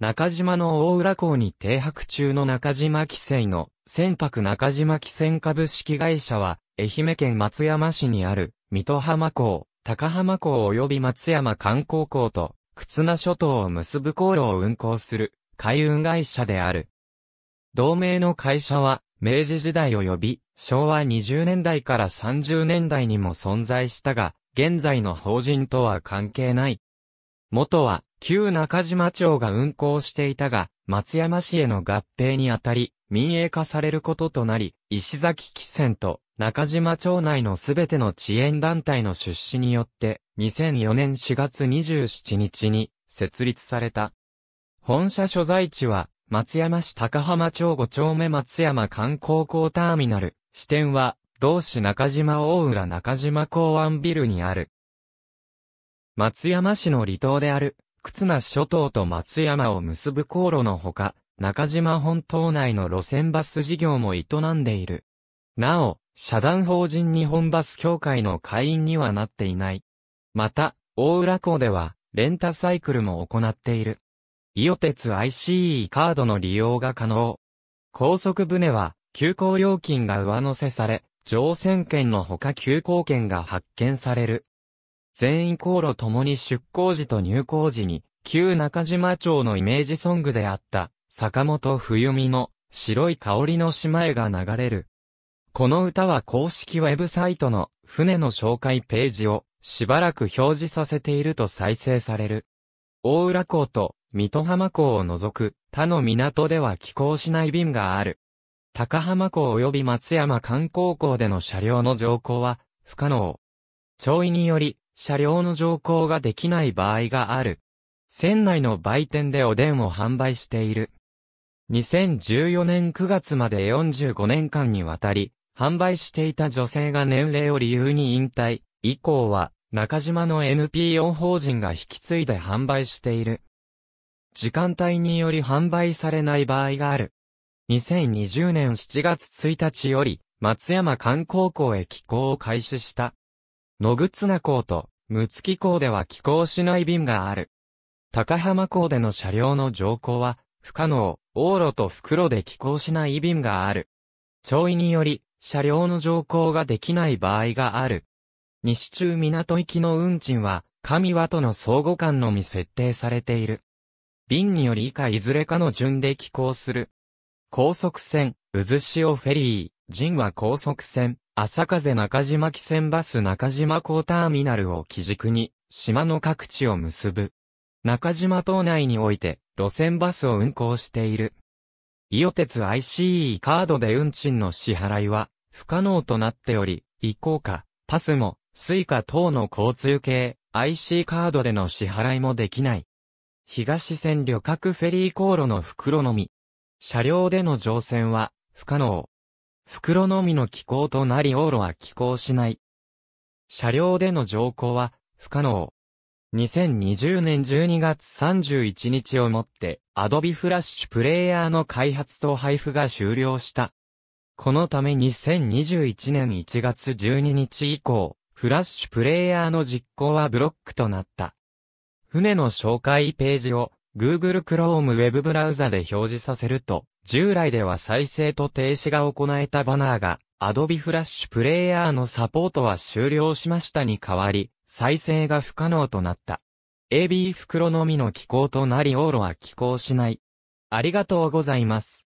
中島の大浦港に停泊中の中島汽船の船舶中島汽船株式会社は、愛媛県松山市にある、水戸浜港、高浜港及び松山観光港と、忽那諸島を結ぶ航路を運航する、海運会社である。同盟の会社は、明治時代及び、昭和20年代から30年代にも存在したが、現在の法人とは関係ない。元は、旧中島町が運行していたが、松山市への合併にあたり、民営化されることとなり、石崎汽船と中島町内のすべての遅延団体の出資によって、2004年4月27日に設立された。本社所在地は、松山市高浜町5丁目松山観光港ターミナル、支店は、同市中島大浦中島港湾ビルにある。松山市の離島である、忽那諸島と松山を結ぶ航路のほか、中島本島内の路線バス事業も営んでいる。なお、社団法人日本バス協会の会員にはなっていない。また、大浦港では、レンタサイクルも行っている。伊予鉄 ICE カードの利用が可能。高速船は、急行料金が上乗せされ、乗船券のほか急行券が発券される。全員航路ともに出港時と入港時に、旧中島町のイメージソングであった、坂本冬美の白い香りの島へが流れる。この歌は公式ウェブサイトの船の紹介ページをしばらく表示させていると再生される。大浦港と水戸浜港を除く他の港では寄港しない便がある。高浜港及び松山観光港での車両の乗降は不可能。潮位により車両の乗降ができない場合がある。船内の売店でおでんを販売している。2014年9月まで45年間にわたり、販売していた女性が年齢を理由に引退、以降は、中島の NPO 法人が引き継いで販売している。時間帯により販売されない場合がある。2020年7月1日より、松山観光港へ寄港を開始した。野口名港と、睦月港では寄港しない便がある。高浜港での車両の乗降は、不可能、往路と袋で寄港しない便がある。潮位により、車両の乗降ができない場合がある。西中港行きの運賃は、神和との相互間のみ設定されている。便により以下いずれかの順で寄港する。高速船、渦潮フェリー、陣は高速船、朝風中島汽船バス中島港ターミナルを基軸に、島の各地を結ぶ。中島島内において、路線バスを運行している。伊予鉄 ICE カードで運賃の支払いは、不可能となっており、移行か、パスも、スイカ等の交通系、IC カードでの支払いもできない。東線旅客フェリー航路の袋のみ。車両での乗船は、不可能。袋のみの寄港となり往路は寄港しない。車両での乗降は不可能。2020年12月31日をもって、Adobe Flash プレイヤーの開発と配布が終了した。このため2021年1月12日以降、フラッシュプレイヤーの実行はブロックとなった。船の紹介ページを Google Chrome Web ブラウザで表示させると、従来では再生と停止が行えたバナーが、Adobe Flash プレイヤーのサポートは終了しましたに代わり、再生が不可能となった。AB 袋のみの寄構となり、オーロは寄構しない。ありがとうございます。